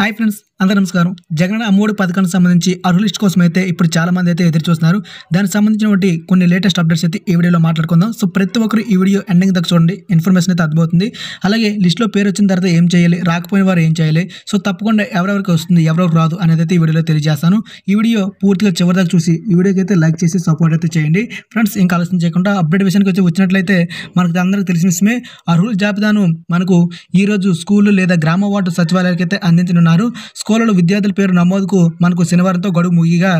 hi friends అందరూ నమస్కారం జగన్ అమ్మఒడి పథకానికి సంబంధించి అర్హులిస్ట్ కోసం అయితే ఇప్పుడు చాలా మంది అయితే ఎదురు చూస్తున్నారు దానికి సంబంధించినటువంటి కొన్ని లేటెస్ట్ అప్డేట్స్ అయితే ఈ వీడియోలో మాట్లాడుకుందాం సో ప్రతి ఒక్కరు ఈ వీడియో ఎండింగ్ దగ్గర చూడండి ఇన్ఫర్మేషన్ అయితే అర్థమవుతుంది అలాగే లిస్ట్లో పేరు వచ్చిన తర్వాత ఏం చేయాలి రాకపోయిన వారు ఏం చేయాలి సో తప్పకుండా ఎవరెవరికి వస్తుంది ఎవరెవరు రాదు అనేది అయితే ఈ వీడియోలో తెలియజేస్తాను ఈ వీడియో పూర్తిగా చివరి దాకా చూసి ఈ వీడియోకి అయితే లైక్ చేసి సపోర్ట్ అయితే చేయండి ఫ్రెండ్స్ ఇంకా ఆలోచన చేయకుండా అప్డేట్ విషయానికి వచ్చి వచ్చినట్లయితే మనకు అందరికీ తెలిసిన విషయమే అర్హుల జాబితాను మనకు ఈరోజు స్కూల్ లేదా గ్రామ వార్డు సచివాలయాలకు అయితే అందించిన పేర్కొన్నారు స్కూళ్ళలో విద్యార్థుల పేరు నమోదుకు మనకు శనివారంతో గడువు ముగిగా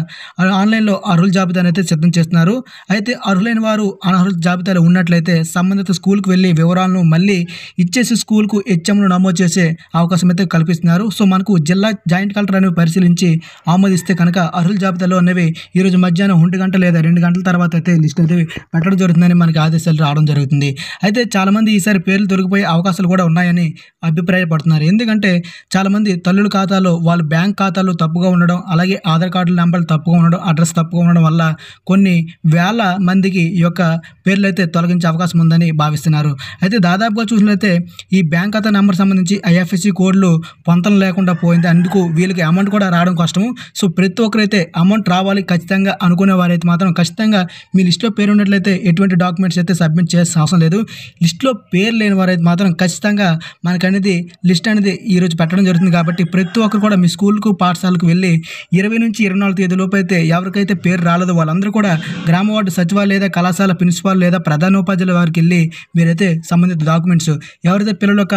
ఆన్లైన్లో అర్హుల జాబితాను అయితే సిద్ధం చేస్తున్నారు అయితే అర్హులైన వారు అనర్హుల జాబితాలో ఉన్నట్లయితే సంబంధిత స్కూల్కు వెళ్ళి వివరాలను మళ్ళీ ఇచ్చేసి స్కూల్కు హెచ్ఎంను నమోదు చేసే అవకాశం అయితే కల్పిస్తున్నారు సో మనకు జిల్లా జాయింట్ కలెక్టర్ అనేవి పరిశీలించి ఆమోదిస్తే కనుక అర్హుల జాబితాలో అనేవి ఈరోజు మధ్యాహ్నం ఒంటి గంట లేదా రెండు గంటల తర్వాత అయితే లిస్ట్ అయితే పెట్టడం జరుగుతుందని మనకి ఆదేశాలు రావడం జరుగుతుంది అయితే చాలామంది ఈసారి పేర్లు దొరికిపోయే అవకాశాలు కూడా ఉన్నాయని అభిప్రాయపడుతున్నారు ఎందుకంటే చాలామంది తల్లు చెల్లుల ఖాతాలో వాళ్ళ బ్యాంక్ ఖాతాలు తప్పుగా ఉండడం అలాగే ఆధార్ కార్డు నెంబర్లు తప్పుగా ఉండడం అడ్రస్ తప్పుగా ఉండడం వల్ల కొన్ని వేల మందికి ఈ యొక్క పేర్లు అయితే తొలగించే అవకాశం ఉందని భావిస్తున్నారు అయితే దాదాపుగా చూసినట్లయితే ఈ బ్యాంక్ ఖాతా నెంబర్ సంబంధించి ఐఎఫ్ఎస్సి కోడ్లు పొంతం లేకుండా పోయింది అందుకు వీళ్ళకి అమౌంట్ కూడా రావడం కష్టము సో ప్రతి ఒక్కరైతే అమౌంట్ రావాలి ఖచ్చితంగా అనుకునే వారైతే మాత్రం ఖచ్చితంగా మీ లిస్ట్లో పేరు ఉన్నట్లయితే ఎటువంటి డాక్యుమెంట్స్ అయితే సబ్మిట్ చేసిన అవసరం లేదు లిస్ట్లో పేరు లేని వారైతే మాత్రం ఖచ్చితంగా మనకనేది లిస్ట్ అనేది ఈరోజు పెట్టడం జరుగుతుంది కాబట్టి ప్రతి ఒక్కరు కూడా మీ స్కూల్కు పాఠశాలకు వెళ్ళి ఇరవై నుంచి ఇరవై నాలుగు తేదీలోపు అయితే ఎవరికైతే పేరు రాలేదో వాళ్ళందరూ కూడా గ్రామ వార్డు సచివాలయ లేదా కళాశాల ప్రిన్సిపాల్ లేదా ప్రధానోపాధ్యాయుల వారికి వెళ్ళి మీరైతే సంబంధిత డాక్యుమెంట్స్ ఎవరైతే పిల్లల యొక్క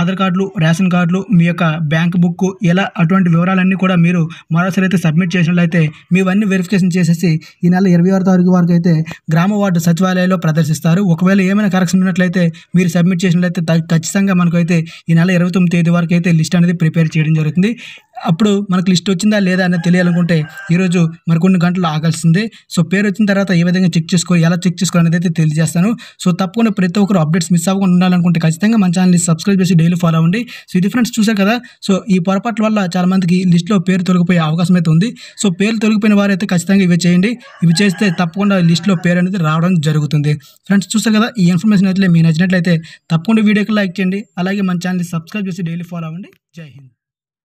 ఆధార్ కార్డులు రేషన్ కార్డులు మీ యొక్క బ్యాంక్ బుక్ ఇలా అటువంటి వివరాలన్నీ కూడా మీరు మరోసారి అయితే సబ్మిట్ చేసినట్లయితే మీవన్నీ వెరిఫికేషన్ చేసేసి ఈ నెల ఇరవై ఆరు తారీఖు వరకు అయితే గ్రామ వార్డు సచివాలయంలో ప్రదర్శిస్తారు ఒకవేళ ఏమైనా కరెక్షన్ ఉన్నట్లయితే మీరు సబ్మిట్ చేసినట్లయితే ఖచ్చితంగా మనకైతే ఈ నెల ఇరవై తొమ్మిది తేదీ వరకు అయితే లిస్ట్ అనేది ప్రిపేర్ చేయడం చేయడం జరుగుతుంది అప్పుడు మనకు లిస్ట్ వచ్చిందా లేదా అనేది తెలియాలనుకుంటే ఈరోజు మరికొన్ని గంటలు ఆగాల్సింది సో పేరు వచ్చిన తర్వాత ఏ విధంగా చెక్ చేసుకో ఎలా చెక్ చేసుకోవాలి అనేది అయితే తెలియజేస్తాను సో తప్పకుండా ప్రతి ఒక్కరు అప్డేట్స్ మిస్ అవ్వకుండా ఉండాలనుకుంటే ఖచ్చితంగా మన ఛానల్ని సబ్స్క్రైబ్ చేసి డైలీ ఫాలో అవ్వండి సో ఇది ఫ్రెండ్స్ చూసారు కదా సో ఈ పొరపాట్ల వల్ల చాలా మందికి లిస్ట్లో పేరు తొలగిపోయే అవకాశం అయితే ఉంది సో పేరు తొలగిపోయిన అయితే ఖచ్చితంగా ఇవి చేయండి ఇవి చేస్తే తప్పకుండా లిస్ట్లో పేరు అనేది రావడం జరుగుతుంది ఫ్రెండ్స్ చూసారు కదా ఈ ఇన్ఫర్మేషన్ అయితే మీ నచ్చినట్లయితే తప్పకుండా వీడియోకి లైక్ చేయండి అలాగే మన ఛానల్ని సబ్స్క్రైబ్ చేసి డైలీ ఫాలో అవ్వండి జై హింద్